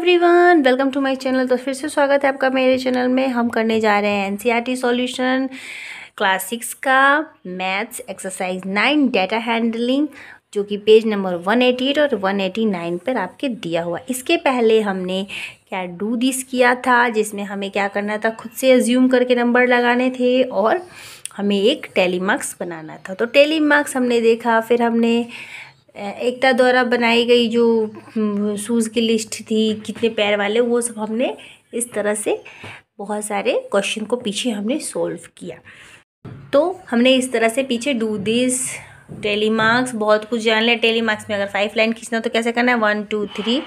everyone welcome to my channel तो फिर से स्वागत है आपका मेरे चैनल में हम करने जा रहे हैं एनसीईआरटी सॉल्यूशन क्लास सिक्स का maths exercise nine data handling जो कि page number one eighty eight और वन एटी नाइन पर आपके दिया हुआ इसके पहले हमने क्या डू दिस किया था जिसमें हमें क्या करना था खुद से एज्यूम करके नंबर लगाने थे और हमें एक टेलीमार्क्स बनाना था तो टेली मार्क्स हमने देखा फिर हमने एकता द्वारा बनाई गई जो हम्म, शूज़ की लिस्ट थी कितने पैर वाले वो सब हमने इस तरह से बहुत सारे क्वेश्चन को पीछे हमने सोल्व किया तो हमने इस तरह से पीछे डू दिस टेली मार्क्स बहुत कुछ जान लिया टेली मार्क्स में अगर फाइव लाइन खींचना तो कैसे करना है one two three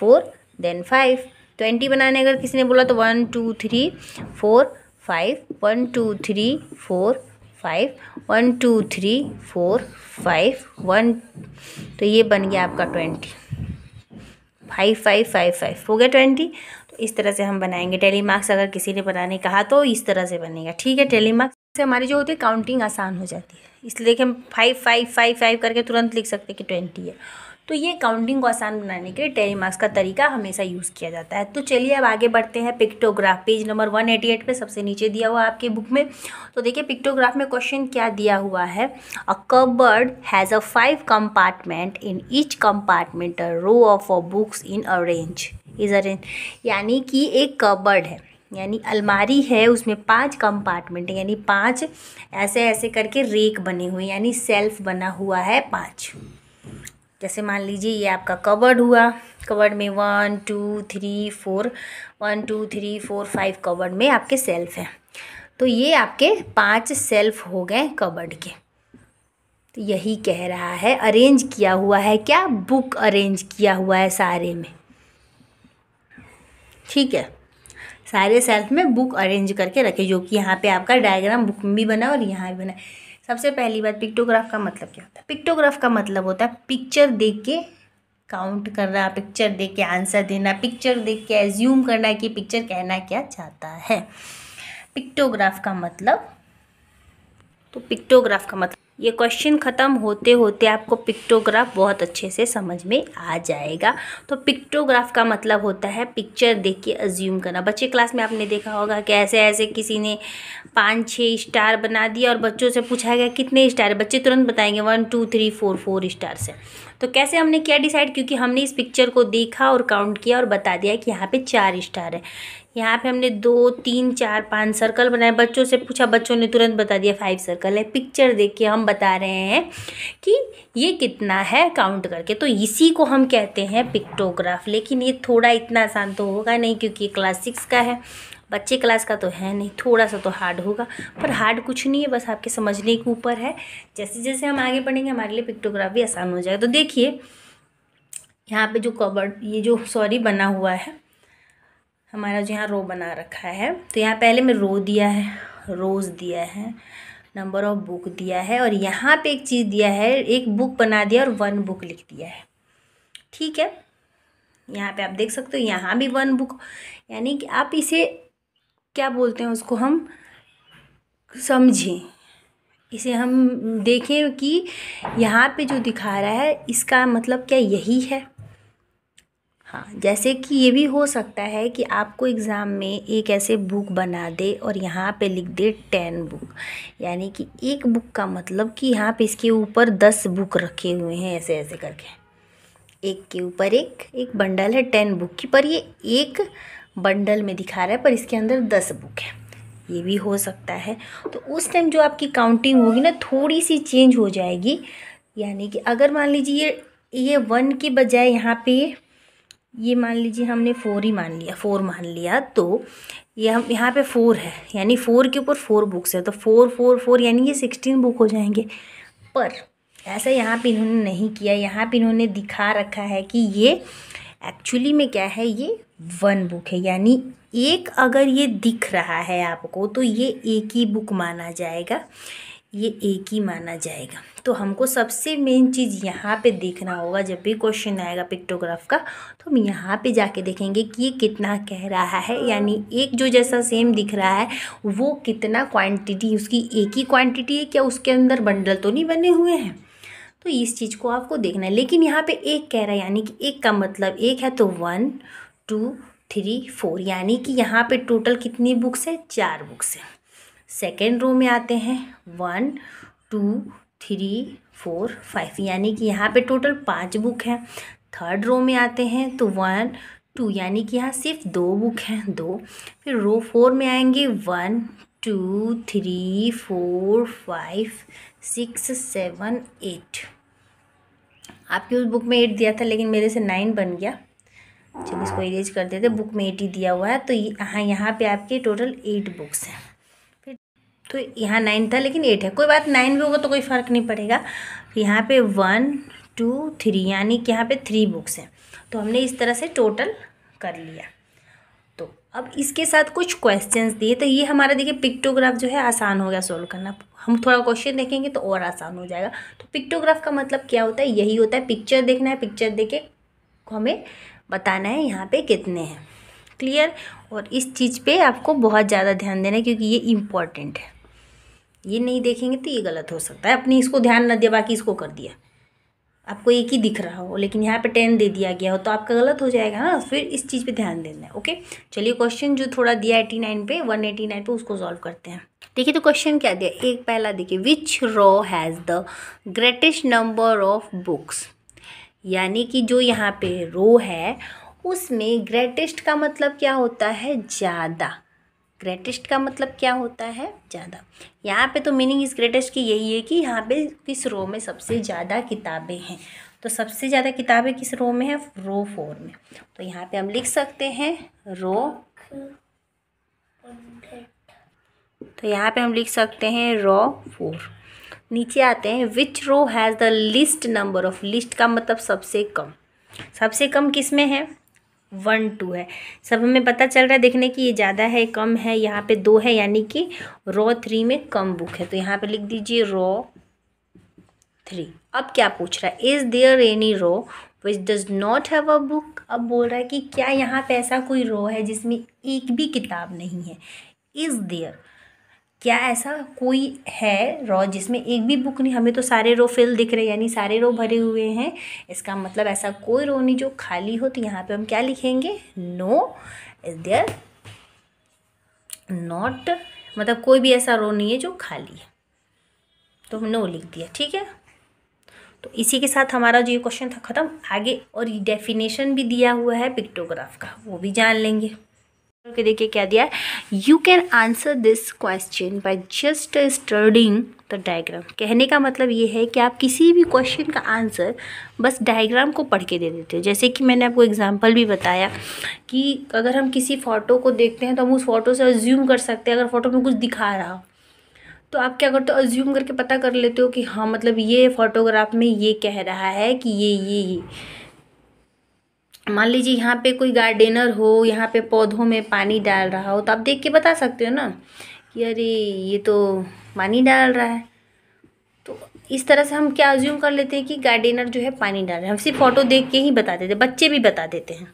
four then five twenty बनाने अगर किसी ने बोला तो one two three four five one two three four five one two three four five one तो ये बन गया आपका twenty five five five five हो गया ट्वेंटी तो इस तरह से हम बनाएंगे टेली मार्क्स अगर किसी ने बनाने कहा तो इस तरह से बनेगा ठीक है टेली मार्क्स से हमारी जो होती है काउंटिंग आसान हो जाती है इसलिए कि हम फाइव फाइव फाइव फाइव करके तुरंत लिख सकते हैं कि ट्वेंटी है तो ये काउंटिंग को आसान बनाने के लिए टेरी मार्क्स का तरीका हमेशा यूज़ किया जाता है तो चलिए अब आगे बढ़ते हैं pictograph page number one eighty eight पर सबसे नीचे दिया हुआ आपके बुक में तो देखिए पिक्टोग्राफ में क्वेश्चन क्या दिया हुआ है a cupboard has a five compartment in each compartment a row of a books in a range is arrange यानी कि एक कबर्ड है यानी अलमारी है उसमें पांच कंपार्टमेंट यानी पांच ऐसे ऐसे करके रेक बने हुए यानी सेल्फ बना हुआ है पांच जैसे मान लीजिए ये आपका कवर्ड हुआ कवर्ड में one two three four one two three four five cupboard में आपके सेल्फ हैं तो ये आपके पांच सेल्फ हो गए कवर्ड के तो यही कह रहा है अरेंज किया हुआ है क्या बुक अरेंज किया हुआ है सारे में ठीक है सारे सेल्फ में बुक अरेंज करके रखे जो कि यहाँ पे आपका डायग्राम बुक में भी बना और यहाँ भी बना सबसे पहली बात पिक्टोग्राफ का मतलब क्या होता है पिक्टोग्राफ का मतलब होता है पिक्चर देख के काउंट करना पिक्चर देख के आंसर देना पिक्चर देख के एज्यूम करना कि पिक्चर कहना क्या चाहता है पिक्टोग्राफ का मतलब तो पिक्टोग्राफ का मतलब ये क्वेश्चन ख़त्म होते होते आपको पिक्टोग्राफ बहुत अच्छे से समझ में आ जाएगा तो पिक्टोग्राफ का मतलब होता है पिक्चर देख के अज्यूम करना बच्चे क्लास में आपने देखा होगा कि ऐसे ऐसे किसी ने पाँच छः स्टार बना दिया और बच्चों से पूछा गया कितने स्टार बच्चे तुरंत बताएंगे one two three four four star से तो कैसे हमने किया डिसाइड क्योंकि हमने इस पिक्चर को देखा और काउंट किया और बता दिया कि यहाँ पे चार स्टार है यहाँ पे हमने दो तीन चार पाँच सर्कल बनाए बच्चों से पूछा बच्चों ने तुरंत बता दिया फाइव सर्कल है पिक्चर देख के हम बता रहे हैं कि ये कितना है काउंट करके तो इसी को हम कहते हैं पिक्टोग्राफ लेकिन ये थोड़ा इतना आसान तो होगा नहीं क्योंकि क्लास सिक्स का है बच्चे क्लास का तो है नहीं थोड़ा सा तो हार्ड होगा पर हार्ड कुछ नहीं है बस आपके समझने के ऊपर है जैसे जैसे हम आगे बढ़ेंगे हमारे लिए पिक्टोग्राफ भी आसान हो जाएगा तो देखिए यहाँ पे जो कबर्ड ये जो सॉरी बना हुआ है हमारा जो यहाँ रो बना रखा है तो यहाँ पहले में रो दिया है रोज़ दिया है नंबर ऑफ बुक दिया है और यहाँ पे एक चीज़ दिया है एक बुक बना दिया और वन बुक लिख दिया है ठीक है यहाँ पे आप देख सकते हो यहाँ भी वन बुक यानी कि आप इसे क्या बोलते हैं उसको हम समझें इसे हम देखें कि यहाँ पे जो दिखा रहा है इसका मतलब क्या यही है हाँ जैसे कि ये भी हो सकता है कि आपको एग्ज़ाम में एक ऐसे बुक बना दे और यहाँ पे लिख दे टेन बुक यानी कि एक बुक का मतलब कि यहाँ पे इसके ऊपर दस बुक रखे हुए हैं ऐसे ऐसे करके एक के ऊपर एक एक बंडल है टेन बुक की पर ये एक बंडल में दिखा रहा है पर इसके अंदर दस बुक है ये भी हो सकता है तो उस टाइम जो आपकी काउंटिंग होगी ना थोड़ी सी चेंज हो जाएगी यानी कि अगर मान लीजिए ये ये वन के बजाय यहाँ पे ये मान लीजिए हमने फोर ही मान लिया फोर मान लिया तो ये हम यहाँ पे फोर है यानी फोर के ऊपर फोर बुक्स है तो फोर फोर फोर यानी ये सिक्सटीन बुक हो जाएंगे पर ऐसा यहाँ पे इन्होंने नहीं किया यहाँ पे इन्होंने दिखा रखा है कि ये एक्चुअली में क्या है ये वन बुक है यानी एक अगर ये दिख रहा है आपको तो ये एक ही बुक माना जाएगा ये एक ही माना जाएगा तो हमको सबसे मेन चीज़ यहाँ पे देखना होगा जब भी क्वेश्चन आएगा पिक्टोग्राफ का तो हम यहाँ पे जाके देखेंगे कि ये कितना कह रहा है यानी एक जो जैसा सेम दिख रहा है वो कितना क्वांटिटी उसकी एक ही क्वांटिटी है क्या उसके अंदर बंडल तो नहीं बने हुए हैं तो इस चीज़ को आपको देखना है लेकिन यहाँ पे एक कह रहा है यानी कि एक का मतलब एक है तो वन टू थ्री फोर यानी कि यहाँ पे टोटल कितनी बुक्स है चार बुक्स है सेकेंड रो में आते हैं one two three four five यानी कि यहाँ पे टोटल पाँच बुक हैं थर्ड रो में आते हैं तो वन टू यानी कि यहाँ सिर्फ दो बुक हैं दो फिर रो फोर में आएंगे one two three four five six seven eight आपकी उस बुक में एट दिया था लेकिन मेरे से नाइन बन गया चलिए इसको इरेज कर देते बुक में एट ही दिया हुआ है तो यहाँ यहाँ पे आपके टोटल एट बुक्स हैं तो यहाँ नाइन था लेकिन एट है कोई बात नाइन भी होगा तो कोई फ़र्क नहीं पड़ेगा तो यहाँ पे वन टू थ्री यानी कि यहाँ पे थ्री बुक्स हैं तो हमने इस तरह से टोटल कर लिया तो अब इसके साथ कुछ क्वेश्चंस दिए तो ये हमारा देखिए पिक्टोग्राफ जो है आसान हो गया सोल्व करना हम थोड़ा क्वेश्चन देखेंगे तो और आसान हो जाएगा तो पिक्टोग्राफ का मतलब क्या होता है यही होता है पिक्चर देखना है पिक्चर देखे हमें बताना है यहाँ पे कितने हैं क्लियर और इस चीज़ पे आपको बहुत ज़्यादा ध्यान देना है क्योंकि ये इम्पॉर्टेंट है ये नहीं देखेंगे तो ये गलत हो सकता है अपनी इसको ध्यान न दिया बाकी इसको कर दिया आपको एक ही दिख रहा हो लेकिन यहाँ पे टेन दे दिया गया हो तो आपका गलत हो जाएगा ना फिर इस चीज़ पे ध्यान देना है ओके चलिए क्वेश्चन जो थोड़ा दिया एटी नाइन पे वन एटी नाइन पर उसको सॉल्व करते हैं देखिए तो क्वेश्चन क्या दिया एक पहला देखिए which row has the greatest number of books यानी कि जो यहाँ पे रो है उसमें ग्रेटेस्ट का मतलब क्या होता है ज़्यादा ग्रेटेस्ट का मतलब क्या होता है ज़्यादा यहाँ पे तो मीनिंग इस ग्रेटेस्ट की यही है कि यहाँ पे किस रो में सबसे ज़्यादा किताबें हैं तो सबसे ज़्यादा किताबें किस रो में है रो फोर में तो यहाँ पे हम लिख सकते हैं रो तो यहाँ पे हम लिख सकते हैं रो फोर नीचे आते हैं which row has the least number of least का मतलब सबसे कम सबसे कम किस में है वन टू है सब हमें पता चल रहा है देखने की ये ज़्यादा है कम है यहाँ पे दो है यानी कि रॉ थ्री में कम बुक है तो यहाँ पे लिख दीजिए रॉ थ्री अब क्या पूछ रहा है is there any row which does not have a book अब बोल रहा है कि क्या यहाँ पे ऐसा कोई रॉ है जिसमें एक भी किताब नहीं है इज़ देयर क्या ऐसा कोई है रॉ जिसमें एक भी बुक नहीं हमें तो सारे रो फिल दिख रहे हैं यानी सारे रो भरे हुए हैं इसका मतलब ऐसा कोई रो नहीं जो खाली हो तो यहाँ पे हम क्या लिखेंगे नो इज देयर नॉट मतलब कोई भी ऐसा रो नहीं है जो खाली है तो हम नो लिख दिया ठीक है तो इसी के साथ हमारा जो ये क्वेश्चन था ख़त्म आगे और डेफिनेशन भी दिया हुआ है पिक्टोग्राफ का वो भी जान लेंगे करके देखिए क्या दिया है you can answer this question by just studying the diagram कहने का मतलब ये है कि आप किसी भी क्वेश्चन का आंसर बस डायग्राम को पढ़ के दे देते हो जैसे कि मैंने आपको एग्जांपल भी बताया कि अगर हम किसी फ़ोटो को देखते हैं तो हम उस फोटो से अज्यूम कर सकते हैं अगर फोटो में कुछ दिखा रहा हो तो आप क्या करते हो अज्यूम करके पता कर लेते हो कि हाँ मतलब ये फोटोग्राफ में ये कह रहा है कि ये ये ये मान लीजिए यहाँ पे कोई गार्डेनर हो यहाँ पे पौधों में पानी डाल रहा हो तो आप देख के बता सकते हो ना कि अरे ये तो पानी डाल रहा है तो इस तरह से हम क्या अज्यूम कर लेते हैं कि गार्डेनर जो है पानी डाल रहा है हम सिर्फ फ़ोटो देख के ही बता देते बच्चे भी बता देते हैं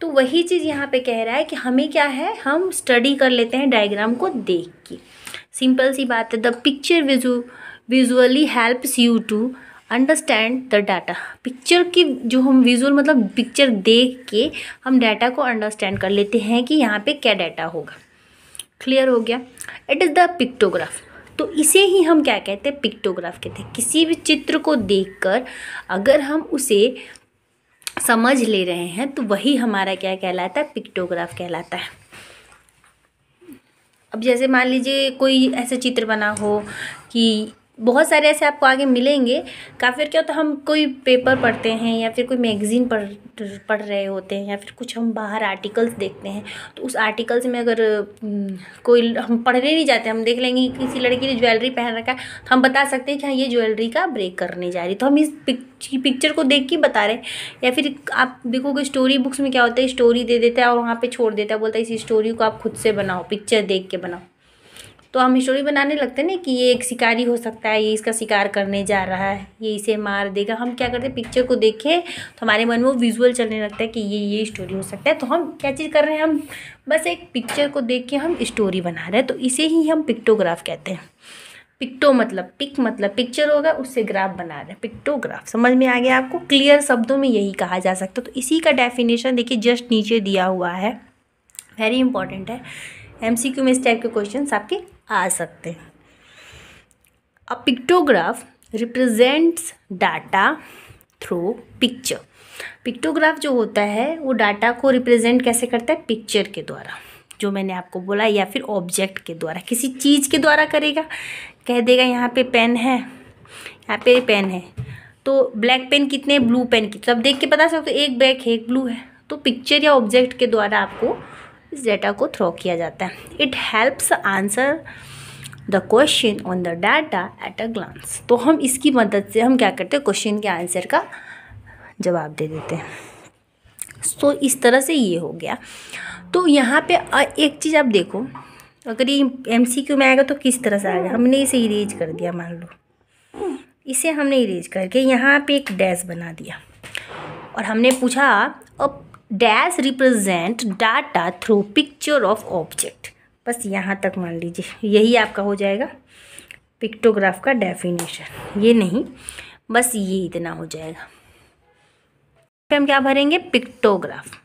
तो वही चीज़ यहाँ पे कह रहा है कि हमें क्या है हम स्टडी कर लेते हैं डायग्राम को देख के सिंपल सी बात है द पिक्चर विजु visually helps you to understand the data picture की जो हम विजुअल मतलब पिक्चर देख के हम डाटा को अंडरस्टैंड कर लेते हैं कि यहाँ पे क्या डाटा होगा क्लियर हो गया इट इज़ द पिक्टोग्राफ तो इसे ही हम क्या कहते हैं पिक्टोग्राफ कहते हैं किसी भी चित्र को देखकर अगर हम उसे समझ ले रहे हैं तो वही हमारा क्या कहलाता है पिक्टोग्राफ कहलाता है अब जैसे मान लीजिए कोई ऐसा चित्र बना हो कि बहुत सारे ऐसे आपको आगे मिलेंगे का फिर क्या होता है हम कोई पेपर पढ़ते हैं या फिर कोई मैगज़ीन पढ़ पढ़ रहे होते हैं या फिर कुछ हम बाहर आर्टिकल्स देखते हैं तो उस आर्टिकल्स में अगर हम्म, कोई हम पढ़ने नहीं जाते हम देख लेंगे किसी लड़की ने ज्वेलरी पहन रखा है तो हम बता सकते हैं कि हाँ ये ज्वेलरी का ब्रेक करने जा रही तो हम इस पिक्चर को देख के बता रहे हैं या फिर आप देखोगे स्टोरी बुक्स में क्या होता है स्टोरी दे देता है और वहाँ पर छोड़ देता है बोलता है इस स्टोरी को आप खुद से बनाओ पिक्चर देख के बनाओ तो हम स्टोरी बनाने लगते हैं ना कि ये एक शिकारी हो सकता है ये इसका शिकार करने जा रहा है ये इसे मार देगा हम क्या करते हैं पिक्चर को देखें तो हमारे मन में वो विजुअल चलने लगता है कि ये ये स्टोरी हो सकता है तो हम क्या चीज़ कर रहे हैं हम बस एक पिक्चर को देख के हम स्टोरी बना रहे हैं तो इसे ही हम पिक्टोग्राफ कहते हैं पिक्टो मतलब पिक मतलब पिक्चर होगा उससे ग्राफ बना रहे हैं पिक्टोग्राफ समझ में आ गया आपको क्लियर शब्दों में यही कहा जा सकता है तो इसी का डेफिनेशन देखिए जस्ट नीचे दिया हुआ है वेरी इंपॉर्टेंट है एमसीक्यू में इस टाइप के क्वेश्चन आपके आ सकते हैं a pictograph represents data through picture pictograph जो होता है वो डाटा को रिप्रेजेंट कैसे करता है पिक्चर के द्वारा जो मैंने आपको बोला या फिर ऑब्जेक्ट के द्वारा किसी चीज़ के द्वारा करेगा कह देगा यहाँ पे पेन है यहाँ पे पेन है तो ब्लैक पेन कितने ब्लू पेन कितने अब देख के पता सकते एक ब्लैक है एक ब्लू है तो पिक्चर या ऑब्जेक्ट के द्वारा आपको इस डेटा को थ्रो किया जाता है it helps answer the question on the data at a glance तो हम इसकी मदद से हम क्या करते हैं क्वेश्चन के आंसर का जवाब दे देते हैं सो so, इस तरह से ये हो गया तो यहाँ पे एक चीज़ आप देखो अगर ये एम सी क्यू में आएगा तो किस तरह से आएगा हमने इसे इरेज कर दिया मान लो इसे हमने इरेज करके यहाँ पे एक डैश बना दिया और हमने पूछा अब dash represent data through picture of object बस यहाँ तक मान लीजिए यही आपका हो जाएगा पिक्टोग्राफ का डेफिनेशन ये नहीं बस ये इतना हो जाएगा फिर हम क्या भरेंगे पिक्टोग्राफ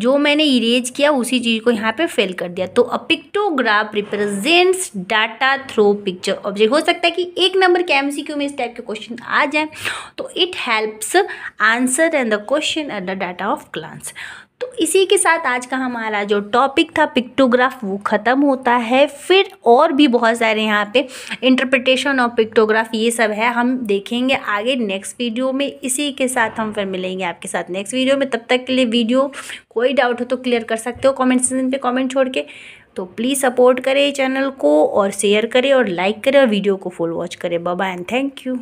जो मैंने इरेज किया उसी चीज़ को यहाँ पे फेल कर दिया तो a pictograph represents data through picture object हो सकता है कि एक नंबर के एमसीक्यू में इस टाइप के क्वेश्चन आ जाए तो it helps answer and the question at the data of glance तो इसी के साथ आज का हमारा जो टॉपिक था पिक्टोग्राफ वो ख़त्म होता है फिर और भी बहुत सारे यहाँ पे इंटरप्रिटेशन और पिक्टोग्राफ ये सब है हम देखेंगे आगे नेक्स्ट वीडियो में इसी के साथ हम फिर मिलेंगे आपके साथ नेक्स्ट वीडियो में तब तक के लिए वीडियो कोई डाउट हो तो क्लियर कर सकते हो कॉमेंट सेक्शन पर कॉमेंट छोड़ के तो प्लीज़ सपोर्ट करें चैनल को और शेयर करें और लाइक करें और वीडियो को फुल वॉच करें बाबा एंड थैंक यू